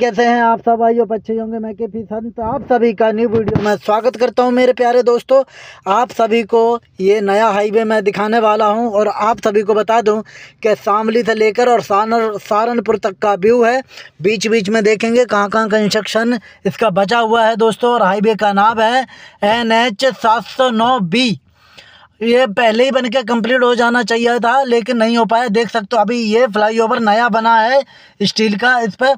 कैसे हैं आप सब आइयो बच्चे होंगे मैं के पी संत आप सभी का न्यू वीडियो में स्वागत करता हूं मेरे प्यारे दोस्तों आप सभी को ये नया हाईवे मैं दिखाने वाला हूं और आप सभी को बता दूं कि शामली से लेकर और सानर सहारनपुर तक का व्यू है बीच बीच में देखेंगे कहां कहां कंस्ट्रक्शन इसका बचा हुआ है दोस्तों और हाईवे का नाम है एन एच सात सौ नौ बी ये पहले ही बन के हो जाना चाहिए था लेकिन नहीं हो पाया देख सकते हो अभी ये फ्लाईओवर नया बना है स्टील का इस पर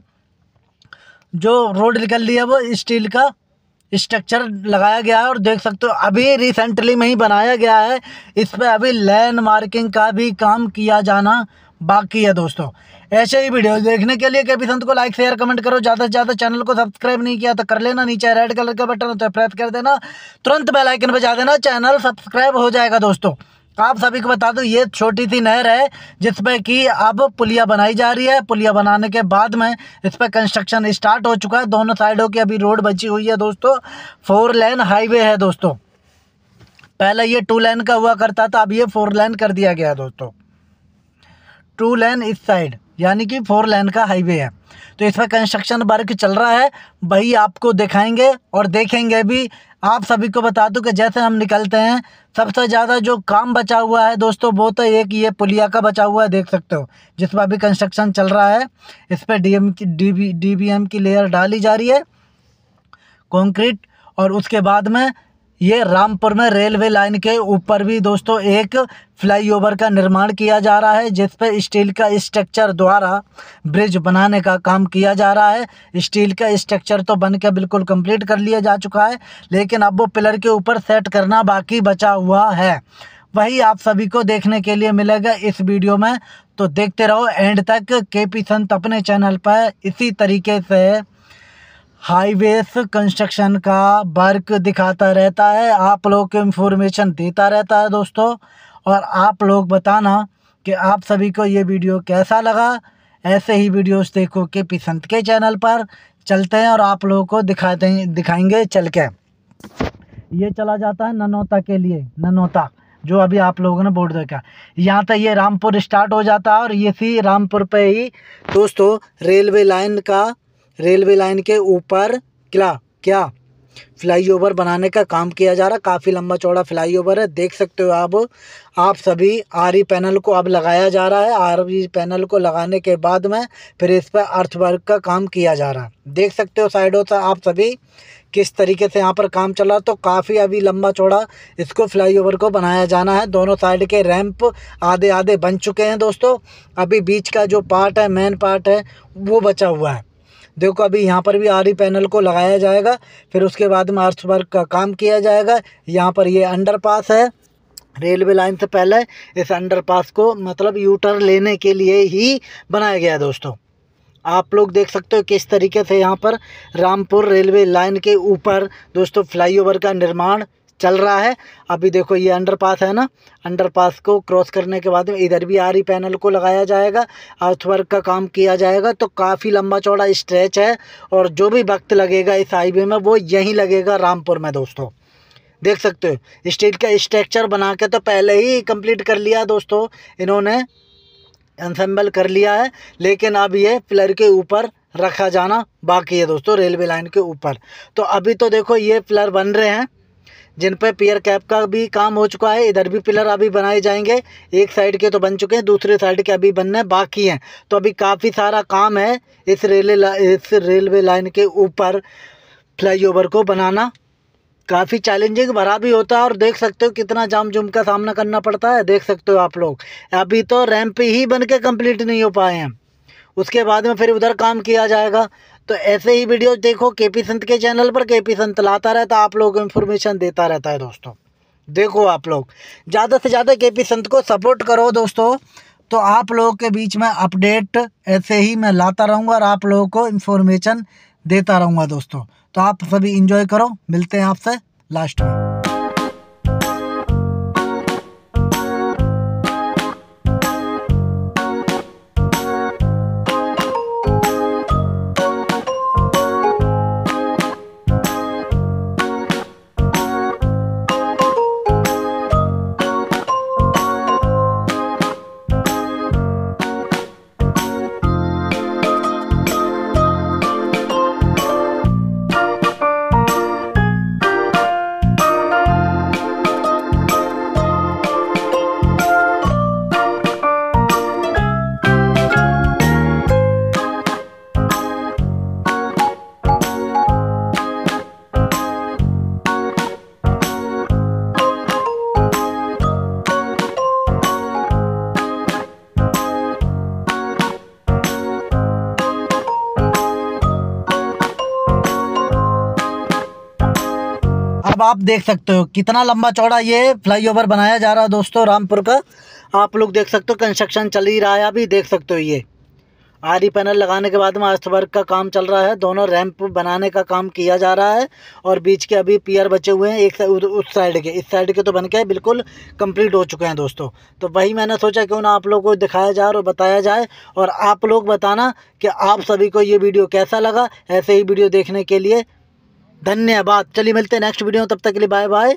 जो रोड निकल रही है वो स्टील का स्ट्रक्चर लगाया गया है और देख सकते हो अभी रिसेंटली में ही बनाया गया है इस पर अभी लैंड मार्किंग का भी काम किया जाना बाकी है दोस्तों ऐसे ही वीडियो देखने के लिए कभी संत को लाइक शेयर कमेंट करो ज़्यादा से ज़्यादा चैनल को सब्सक्राइब नहीं किया तो कर लेना नीचे रेड कलर का बटन तो प्रेस कर देना तुरंत बेलाइकन पर बजा देना चैनल सब्सक्राइब हो जाएगा दोस्तों आप सभी को बता दूं ये छोटी सी नहर है जिसमें कि अब पुलिया बनाई जा रही है पुलिया बनाने के बाद में इस पर कंस्ट्रक्शन स्टार्ट हो चुका है दोनों साइडों की अभी रोड बची हुई है दोस्तों फोर लेन हाईवे है दोस्तों पहले ये टू लेन का हुआ करता था अब ये फोर लेन कर दिया गया है दोस्तों टू लेन इस साइड यानी कि फोर लेन का हाईवे है तो इस पर कंस्ट्रक्शन वर्क चल रहा है वही आपको दिखाएंगे और देखेंगे भी आप सभी को बता दूं कि जैसे हम निकलते हैं सबसे ज़्यादा जो काम बचा हुआ है दोस्तों वो तो एक ये पुलिया का बचा हुआ है देख सकते हो जिस पर अभी कंस्ट्रक्शन चल रहा है इस पर एम की डी डीबीएम की लेयर डाली जा रही है कॉन्क्रीट और उसके बाद में ये रामपुर में रेलवे लाइन के ऊपर भी दोस्तों एक फ्लाईओवर का निर्माण किया जा रहा है जिस पर स्टील का स्ट्रक्चर द्वारा ब्रिज बनाने का काम किया जा रहा है स्टील का स्ट्रक्चर तो बन के बिल्कुल कंप्लीट कर लिया जा चुका है लेकिन अब वो पिलर के ऊपर सेट करना बाकी बचा हुआ है वही आप सभी को देखने के लिए मिलेगा इस वीडियो में तो देखते रहो एंड तक के पी संत अपने चैनल पर इसी तरीके से हाईवेस कंस्ट्रक्शन का वर्क दिखाता रहता है आप लोग को इन्फॉर्मेशन देता रहता है दोस्तों और आप लोग बताना कि आप सभी को ये वीडियो कैसा लगा ऐसे ही वीडियोस देखो के पिसंत के चैनल पर चलते हैं और आप लोगों को दिखाते दिखाएंगे चल के ये चला जाता है ननौता के लिए ननौता जो अभी आप लोगों ने बोर्ड देखा यहाँ तक ये रामपुर स्टार्ट हो जाता है और ये सी रामपुर पे ही दोस्तों रेलवे लाइन का रेलवे लाइन के ऊपर क्या क्या फ्लाईओवर बनाने का काम किया जा रहा काफ़ी लंबा चौड़ा फ्लाईओवर है देख सकते हो आप आप सभी आर पैनल को अब लगाया जा रहा है आर पैनल को लगाने के बाद में फिर इस पर अर्थवर्क का काम किया जा रहा है देख सकते हो साइडों से आप सभी किस तरीके से यहाँ पर काम चला तो काफ़ी अभी लंबा चौड़ा इसको फ्लाईओवर को बनाया जाना है दोनों साइड के रैंप आधे आधे बन चुके हैं दोस्तों अभी बीच का जो पार्ट है मेन पार्ट है वो बचा हुआ है देखो अभी यहाँ पर भी आरी पैनल को लगाया जाएगा फिर उसके बाद में अर्थ वर्क का काम किया जाएगा यहाँ पर ये अंडरपास है रेलवे लाइन से पहले इस अंडरपास को मतलब यूटर लेने के लिए ही बनाया गया है दोस्तों आप लोग देख सकते हो किस तरीके से यहाँ पर रामपुर रेलवे लाइन के ऊपर दोस्तों फ्लाईओवर का निर्माण चल रहा है अभी देखो ये पास है ना पास को क्रॉस करने के बाद में इधर भी रही पैनल को लगाया जाएगा अर्थवर्क का काम किया जाएगा तो काफ़ी लंबा चौड़ा स्ट्रेच है और जो भी वक्त लगेगा इस हाईवे में वो यहीं लगेगा रामपुर में दोस्तों देख सकते हो स्टील का स्ट्रक्चर बना के तो पहले ही कंप्लीट कर लिया दोस्तों इन्होंने असम्बल कर लिया है लेकिन अब ये पिलर के ऊपर रखा जाना बाकी है दोस्तों रेलवे लाइन के ऊपर तो अभी तो देखो ये पिलर बन रहे हैं जिन पर पियर कैप का भी काम हो चुका है इधर भी पिलर अभी बनाए जाएंगे एक साइड के तो बन चुके हैं दूसरे साइड के अभी बनने बाकी हैं तो अभी काफ़ी सारा काम है इस रेलवे इस रेलवे लाइन के ऊपर फ्लाईओवर को बनाना काफ़ी चैलेंजिंग भरा भी होता है और देख सकते हो कितना जाम जुम का सामना करना पड़ता है देख सकते हो आप लोग अभी तो रैम्प ही बन के कम्प्लीट नहीं हो पाए हैं उसके बाद में फिर उधर काम किया जाएगा तो ऐसे ही वीडियो देखो के पी संत के चैनल पर के पी संत लाता रहता आप लोगों को इन्फॉर्मेशन देता रहता है दोस्तों देखो आप लोग ज़्यादा से ज़्यादा के पी संत को सपोर्ट करो दोस्तों तो आप लोगों के बीच में अपडेट ऐसे ही मैं लाता रहूँगा और आप लोगों को इन्फॉर्मेशन देता रहूँगा दोस्तों तो आप सभी इंजॉय करो मिलते हैं आपसे लास्ट में अब आप देख सकते हो कितना लंबा चौड़ा ये फ्लाईओवर बनाया जा रहा है दोस्तों रामपुर का आप लोग देख सकते हो कंस्ट्रक्शन चल ही रहा है अभी देख सकते हो ये आरी पैनल लगाने के बाद में वर्ग का काम चल रहा है दोनों रैंप बनाने का काम किया जा रहा है और बीच के अभी पियर बचे हुए हैं एक उस साइड के इस साइड के तो बन के बिल्कुल कंप्लीट हो चुके हैं दोस्तों तो वही मैंने सोचा क्यों ना आप लोगों को दिखाया जाए और बताया जाए और आप लोग बताना कि आप सभी को ये वीडियो कैसा लगा ऐसे ही वीडियो देखने के लिए धन्यवाद चलिए मिलते हैं नेक्स्ट वीडियो तब तक के लिए बाय बाय